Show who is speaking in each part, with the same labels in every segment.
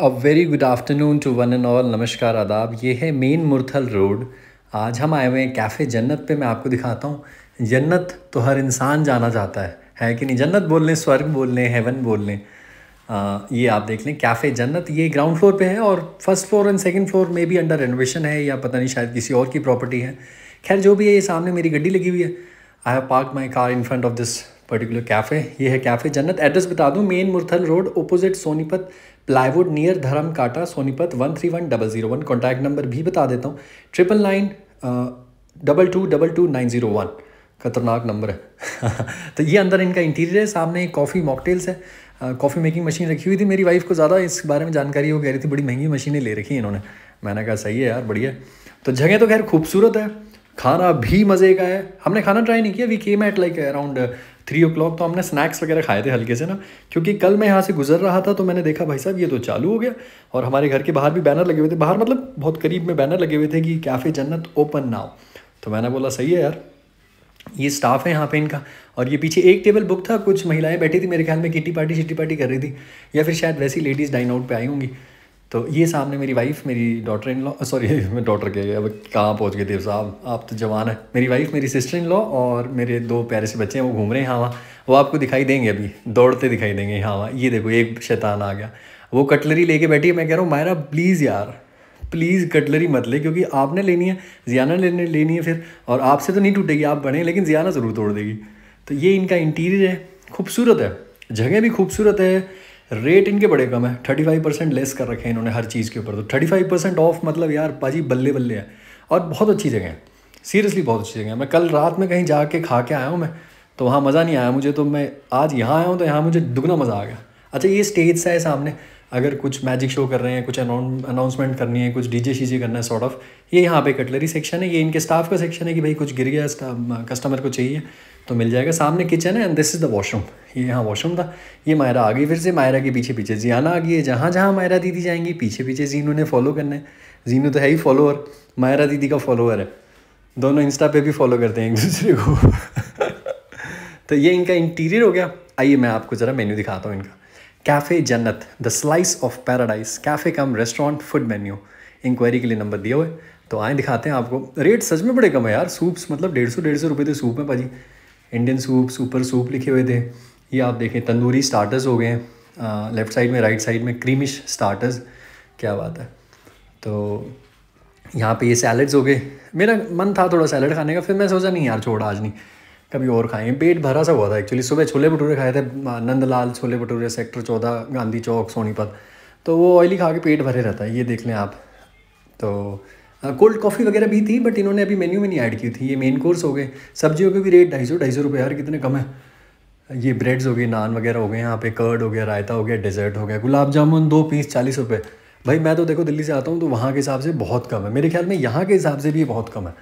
Speaker 1: A very good afternoon to one and all नमस्कार आदाब ये है मेन मुरथल रोड आज हम आए हुए हैं कैफ़े जन्नत पे मैं आपको दिखाता हूँ जन्नत तो हर इंसान जाना चाहता है है कि नहीं जन्नत बोल लें स्वर्ग बोल लें हेवन बोल लें ये आप देख लें कैफ़े जन्नत ये ग्राउंड फ्लोर पे है और first floor and second floor में भी अंडर रेनोवेशन है या पता नहीं शायद किसी और की प्रॉपर्टी है खैर जो भी है ये सामने मेरी गड्डी लगी हुई है I have park my car in front of this particular cafe ये है कैफ़े जन्नत एड्रेस बता दूँ main Murthal road opposite Sonipat plywood near धर्म काटा Sonipat one three one double zero one contact number भी बता देता हूँ triple nine double two double two nine zero one खतरनाक नंबर है तो ये अंदर इनका इंटीरियर है सामने कॉफ़ी मॉकटेल्स है कॉफ़ी मेकिंग मशीन रखी हुई थी मेरी वाइफ को ज़्यादा इस बारे में जानकारी हो कह रही थी बड़ी महंगी मशीनें ले रखी इन्होंने मैंने कहा सही है यार बढ़िया तो जगह तो खैर खूबसूरत है खाना भी मज़े का है हमने खाना ट्राई नहीं किया we came at like around three oh तो हमने स्नैक्स वगैरह खाए थे हल्के से ना क्योंकि कल मैं यहाँ से गुजर रहा था तो मैंने देखा भाई साहब ये तो चालू हो गया और हमारे घर के बाहर भी बैनर लगे हुए थे बाहर मतलब बहुत करीब में बैनर लगे हुए थे कि कैफ़े जन्नत ओपन नाउ तो मैंने बोला सही है यार ये स्टाफ है यहाँ पे इनका और ये पीछे एक टेबल बुक था कुछ महिलाएं बैठी थी मेरे ख्याल में किटी पार्टी शिटी पार्टी कर रही थी या फिर शायद वैसी लेडीज़ डाइन आउट पे आई होंगी तो ये सामने मेरी वाइफ मेरी डॉटर इन लॉ सॉरी मैं डॉटर के अब कहाँ पहुँच गए देव साहब आप तो जवान है मेरी वाइफ मेरी सिस्टर इन लॉ और मेरे दो प्यारे से बच्चे हैं वो घूम रहे हैं हाँ वहाँ वो आपको दिखाई देंगे अभी दौड़ते दिखाई देंगे हाँ वहाँ ये देखो एक शैतान आ गया वो कटलरी लेके बैठी है मैं कह रहा हूँ मायरा प्लीज़ यार प्लीज़ कटलरी मत ले क्योंकि आपने लेनी है जियाना लेने लेनी है फिर और आपसे तो नहीं टूटेगी आप बने लेकिन जियाना ज़रूर तोड़ देगी तो ये इनका इंटीरियर है खूबसूरत है जगह भी खूबसूरत है रेट इनके बड़े कम है थर्टी फाइव परसेंट लेस कर रखे हैं इन्होंने हर चीज़ के ऊपर तो थर्टी फाइव परसेंट ऑफ मतलब यार पाजी बल्ले बल्ले है और बहुत अच्छी जगह है सीरियसली बहुत अच्छी जगह है मैं कल रात में कहीं जा के खा के आया हूँ मैं तो वहाँ मज़ा नहीं आया मुझे तो मैं आज यहाँ आया हूँ तो यहाँ मुझे दुगना मज़ा आ गया अच्छा ये स्टेज सा है सामने अगर कुछ मैजिक शो कर रहे हैं कुछ अनाउंसमेंट करनी है कुछ डीजे शीजे करना है सॉर्ट ऑफ ये यहाँ पे कटलरी सेक्शन है ये इनके स्टाफ का सेक्शन है कि भाई कुछ गिर गया कस्टमर को चाहिए तो मिल जाएगा सामने किचन है and this is the washroom ये यहाँ वॉशरूम था ये मायरा आ गई फिर से मायरा के पीछे पीछे जियाना आ गई है जहाँ जहाँ मायरा दीदी जाएंगी पीछे पीछे जीनू ने फॉलो करना है जीनू तो है ही फॉलोअर मायरा दीदी का फॉलोअर है दोनों इंस्टा पे भी फॉलो करते हैं एक दूसरे को तो ये इनका इंटीरियर हो गया आइए मैं आपको ज़रा मेन्यू दिखाता हूँ इनका cafe Jannat the slice of paradise cafe cum restaurant food menu inquiry के लिए नंबर दिया हुआ है तो आए दिखाते हैं आपको रेट सच में बड़े कम है यार सूप्स मतलब डेढ़ सौ डेढ़ सौ रुपये तो सूप है भाजी इंडियन सूप सुपर सूप लिखे हुए थे ये आप देखें तंदूरी स्टार्टर्स हो गए हैं लेफ़्ट साइड में राइट साइड में क्रीमिश स्टार्टर्स क्या बात है तो यहाँ पे ये सैलड्स हो गए मेरा मन था थोड़ा सैलड खाने का फिर मैं सोचा नहीं यार छोड़ा आज नहीं कभी और खाएँ पेट भरा सा हुआ था एक्चुअली सुबह छोले भटूरे खाए थे नंदलाल छोले भटूरे सेक्टर चौदह गांधी चौक सोनीपत तो वो ऑयली खा के पेट भरे रहता है ये देख लें आप तो कोल्ड हाँ, कॉफ़ी वगैरह भी थी बट इन्होंने अभी मेन्यू में नहीं ऐड की थी ये मेन कोर्स हो गए सब्जियों के भी रेट ढाई सौ ढाई सौ रुपये यार कितने कम है ये ब्रेड्स हो गए नान वगैरह हो गए यहाँ पे कर्ड हो गया रायता हो गया डेजर्ट हो गया गुलाब जामुन दो पीस चालीस रुपये भाई मैं तो देखो दिल्ली से आता हूँ तो वहाँ के हिसाब से बहुत कम है मेरे ख्याल में यहाँ के हिसाब से भी बहुत कम है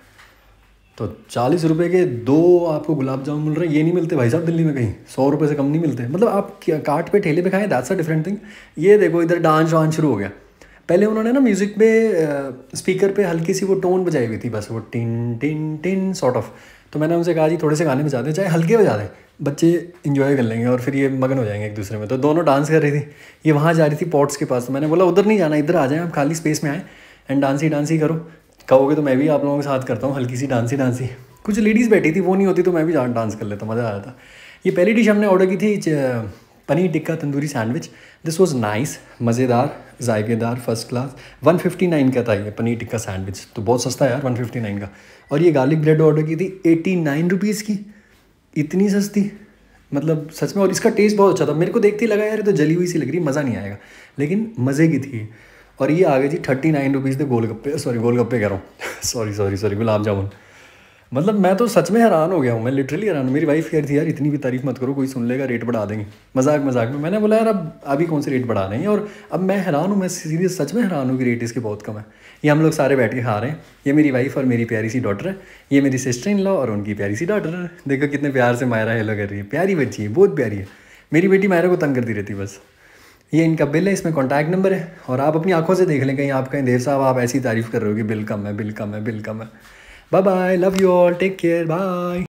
Speaker 1: तो चालीस रुपये के दो आपको गुलाब जामुन मिल रहे हैं ये नहीं मिलते भाई साहब दिल्ली में कहीं सौ रुपये से कम नहीं मिलते मतलब आप काट पे ठेले पे खाएं दैट्स अ डिफरेंट थिंग ये देखो इधर डांस वांस शुरू हो गया पहले उन्होंने ना म्यूज़िक में स्पीकर पे हल्की सी वो टोन बजाई हुई थी बस वो टिन टिन टिन सॉर्ट ऑफ तो मैंने उनसे कहा जी थोड़े से गाने बजा दें चाहे हल्के बजा दें बच्चे इन्जॉय कर लेंगे और फिर ये मगन हो जाएंगे एक दूसरे में तो दोनों डांस कर रही थी ये वहाँ जा रही थी पॉट्स के पास तो मैंने बोला उधर नहीं जाना इधर आ जाएँ आप खाली स्पेस में आएँ एंड डांस ही डांस ही करो कहोगे तो मैं भी आप लोगों के साथ करता हूँ हल्की सी डांस ही डांस ही कुछ लेडीज़ बैठी थी वो नहीं होती तो मैं भी डांस कर लेता मज़ा आया था ये पहली डिश हमने ऑर्डर की थी paneer tikka tandoori sandwich this was nice मज़ेदार जायकेदार फर्स्ट क्लास 159 का था ये पनीर टिक्का सैंडविच तो बहुत सस्ता है यार 159 का और ये गार्लिक ब्रेड ऑर्डर की थी एटी नाइन रुपीज़ की इतनी सस्ती मतलब सच में और इसका टेस्ट बहुत अच्छा था मेरे को देखते ही लगा यार तो जली हुई सी लग रही मज़ा नहीं आएगा लेकिन मज़े की थी और ये आ गई थी थर्टी नाइन रुपीज़ थे गोलगप्पे सॉरी गोलगप्पे कह रहा हूँ sorry sorry sorry gulab jamun मतलब मैं तो सच में हैरान हो गया हूँ मैं लिटरली हैरान मेरी वाइफ कह रही थी यार इतनी भी तारीफ मत करो कोई सुन लेगा रेट बढ़ा देंगे मजाक मजाक में मैंने बोला यार अब अभी कौन से रेट बढ़ा रहे हैं और अब मैं हैरान हूँ मैं सीरियस सच में हैरान हूँ कि रेट इसके बहुत कम है ये हम लोग सारे बैठ के खा रहे हैं ये मेरी वाइफ और मेरी प्यारी सी डॉटर है ये मेरी सिस्टर इन लॉ और उनकी प्यारी सी डॉटर है देखो कितने प्यार से मायरा हेलो कर रही है प्यारी बच्ची है बहुत प्यारी है मेरी बेटी मायरा को तंग करती रहती बस ये इनका बिल है इसमें कॉन्टैक्ट नंबर है और आप अपनी आंखों से देख लें कहीं आप कहीं देव साहब आप ऐसी तारीफ़ कर रहे हो कि बिल कम है बिल कम है बिल कम है Bye bye. Love you all. Take care. Bye.